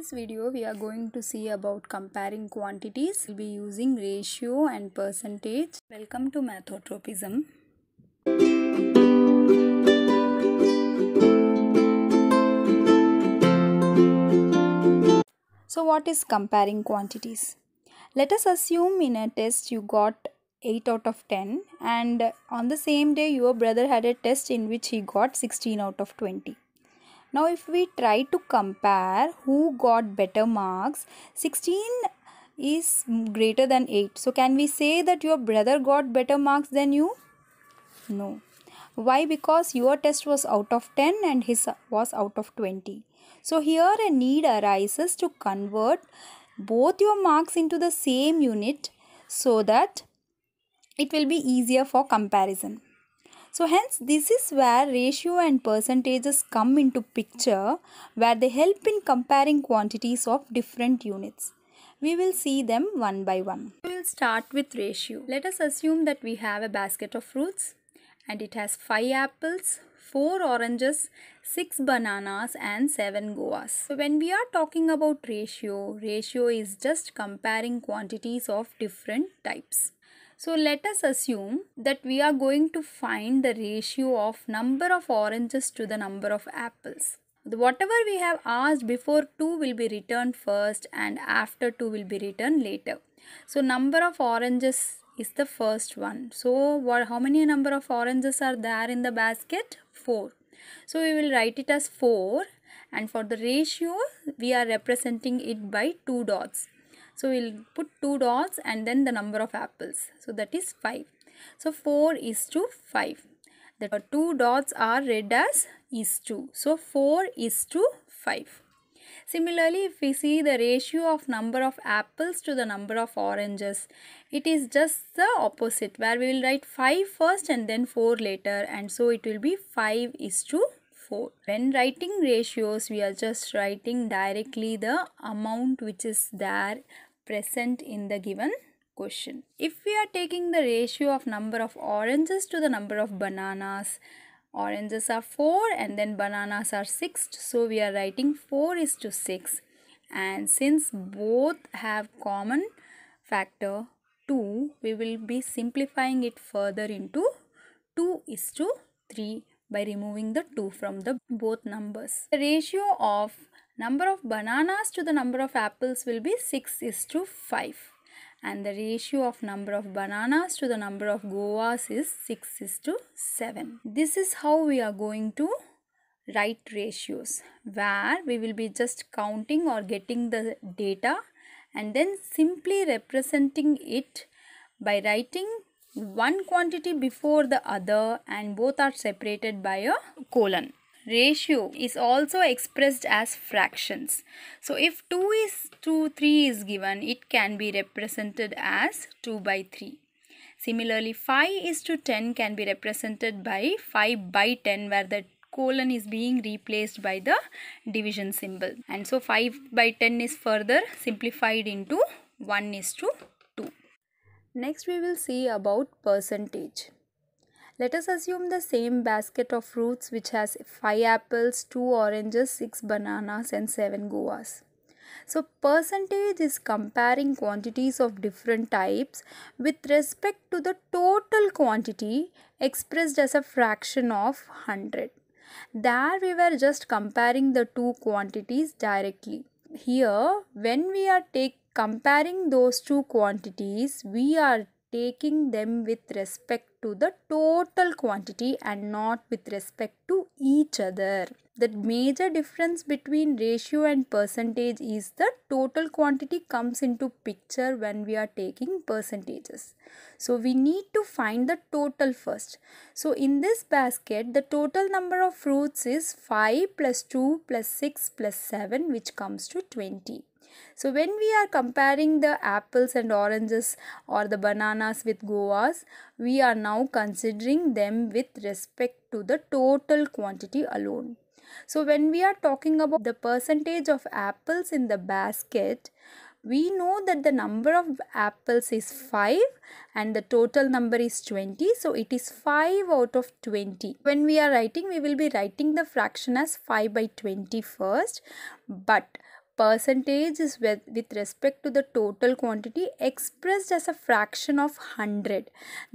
this video we are going to see about comparing quantities. We'll be using ratio and percentage. Welcome to Mathotropism. So what is comparing quantities? Let us assume in a test you got 8 out of 10 and on the same day your brother had a test in which he got 16 out of 20. Now if we try to compare who got better marks, 16 is greater than 8. So can we say that your brother got better marks than you? No. Why? Because your test was out of 10 and his was out of 20. So here a need arises to convert both your marks into the same unit so that it will be easier for comparison. So hence this is where ratio and percentages come into picture where they help in comparing quantities of different units. We will see them one by one. We will start with ratio. Let us assume that we have a basket of fruits and it has 5 apples, 4 oranges, 6 bananas and 7 goas. So when we are talking about ratio, ratio is just comparing quantities of different types. So let us assume that we are going to find the ratio of number of oranges to the number of apples. Whatever we have asked before 2 will be returned first and after 2 will be returned later. So number of oranges is the first one. So what, how many number of oranges are there in the basket? 4. So we will write it as 4 and for the ratio we are representing it by 2 dots. So we'll put 2 dots and then the number of apples. So that is 5. So 4 is to 5. The two dots are read as is to. So 4 is to 5. Similarly, if we see the ratio of number of apples to the number of oranges, it is just the opposite where we will write 5 first and then 4 later and so it will be 5 is to 4. When writing ratios, we are just writing directly the amount which is there present in the given question. If we are taking the ratio of number of oranges to the number of bananas, oranges are 4 and then bananas are 6. So we are writing 4 is to 6. And since both have common factor 2, we will be simplifying it further into 2 is to 3 by removing the 2 from the both numbers. The ratio of number of bananas to the number of apples will be 6 is to 5 and the ratio of number of bananas to the number of goas is 6 is to 7. This is how we are going to write ratios where we will be just counting or getting the data and then simply representing it by writing one quantity before the other and both are separated by a colon ratio is also expressed as fractions. So if 2 is to 3 is given, it can be represented as 2 by 3. Similarly, 5 is to 10 can be represented by 5 by 10 where the colon is being replaced by the division symbol. And so 5 by 10 is further simplified into 1 is to 2. Next we will see about percentage. Let us assume the same basket of fruits which has 5 apples, 2 oranges, 6 bananas and 7 guavas. So percentage is comparing quantities of different types with respect to the total quantity expressed as a fraction of 100. There we were just comparing the two quantities directly. Here when we are take comparing those two quantities we are taking them with respect to the total quantity and not with respect to each other. The major difference between ratio and percentage is the total quantity comes into picture when we are taking percentages. So we need to find the total first. So in this basket the total number of fruits is 5 plus 2 plus 6 plus 7 which comes to 20. So when we are comparing the apples and oranges or the bananas with Goas, we are now considering them with respect to the total quantity alone. So when we are talking about the percentage of apples in the basket, we know that the number of apples is 5 and the total number is 20 so it is 5 out of 20 when we are writing we will be writing the fraction as 5 by 20 first but percentage is with, with respect to the total quantity expressed as a fraction of 100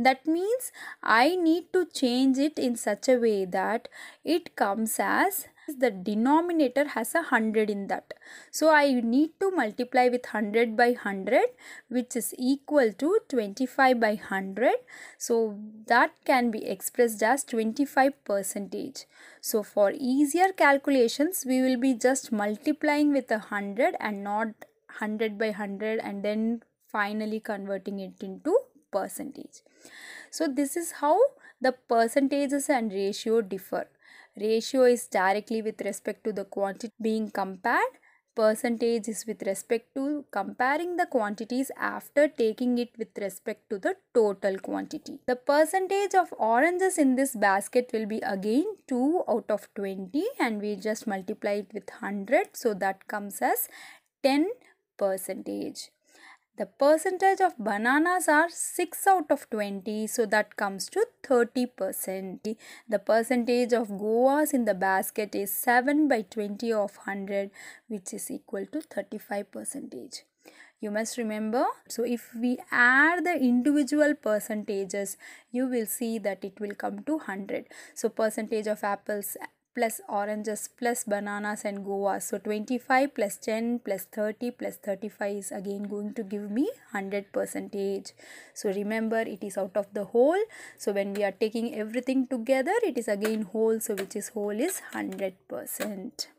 that means i need to change it in such a way that it comes as the denominator has a 100 in that. So I need to multiply with 100 by 100 which is equal to 25 by 100. So that can be expressed as 25 percentage. So for easier calculations we will be just multiplying with a 100 and not 100 by 100 and then finally converting it into percentage. So this is how the percentages and ratio differ. Ratio is directly with respect to the quantity being compared. Percentage is with respect to comparing the quantities after taking it with respect to the total quantity. The percentage of oranges in this basket will be again 2 out of 20 and we just multiply it with 100 so that comes as 10 percentage. The percentage of bananas are 6 out of 20 so that comes to 30%. The percentage of goas in the basket is 7 by 20 of 100 which is equal to 35% you must remember so if we add the individual percentages you will see that it will come to 100 so percentage of apples plus oranges plus bananas and guava. So 25 plus 10 plus 30 plus 35 is again going to give me 100 percentage. So remember it is out of the whole. So when we are taking everything together it is again whole. So which is whole is 100 percent.